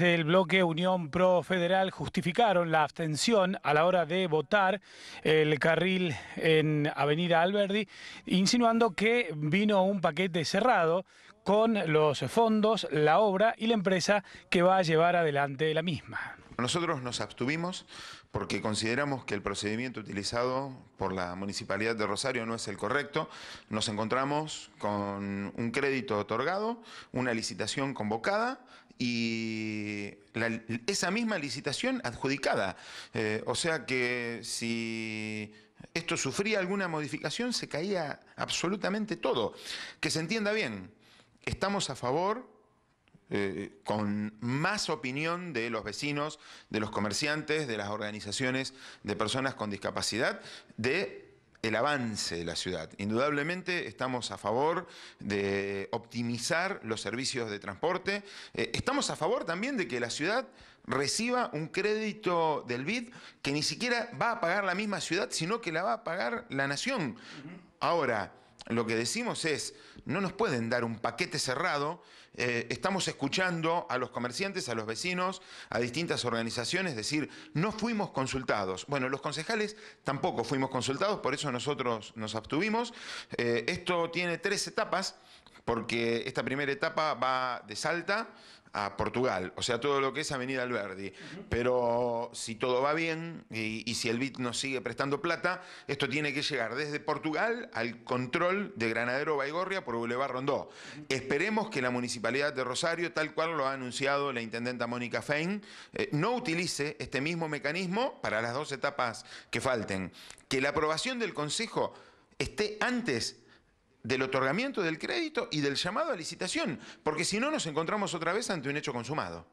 del el bloque Unión Pro Federal justificaron la abstención a la hora de votar el carril en Avenida Alberdi, insinuando que vino un paquete cerrado con los fondos, la obra y la empresa que va a llevar adelante la misma. Nosotros nos abstuvimos porque consideramos que el procedimiento utilizado por la Municipalidad de Rosario no es el correcto. Nos encontramos con un crédito otorgado, una licitación convocada y esa misma licitación adjudicada. Eh, o sea que si esto sufría alguna modificación se caía absolutamente todo. Que se entienda bien, estamos a favor eh, con más opinión de los vecinos, de los comerciantes, de las organizaciones de personas con discapacidad, de el avance de la ciudad. Indudablemente estamos a favor de optimizar los servicios de transporte. Eh, estamos a favor también de que la ciudad reciba un crédito del BID que ni siquiera va a pagar la misma ciudad, sino que la va a pagar la nación. Ahora, lo que decimos es, no nos pueden dar un paquete cerrado, eh, estamos escuchando a los comerciantes, a los vecinos, a distintas organizaciones decir, no fuimos consultados. Bueno, los concejales tampoco fuimos consultados, por eso nosotros nos abstuvimos. Eh, esto tiene tres etapas porque esta primera etapa va de Salta a Portugal, o sea, todo lo que es Avenida Alberdi. Pero si todo va bien y, si el BIT nos sigue prestando plata, esto tiene que llegar desde Portugal al control de Granadero Baigorria por Boulevard Rondó. Esperemos que la Municipalidad de Rosario, tal cual lo ha anunciado la Intendenta Mónica Fein, eh, no utilice este mismo mecanismo para las dos etapas que falten. Que la aprobación del Consejo esté antes del otorgamiento del crédito y del llamado a licitación, porque si no nos encontramos otra vez ante un hecho consumado.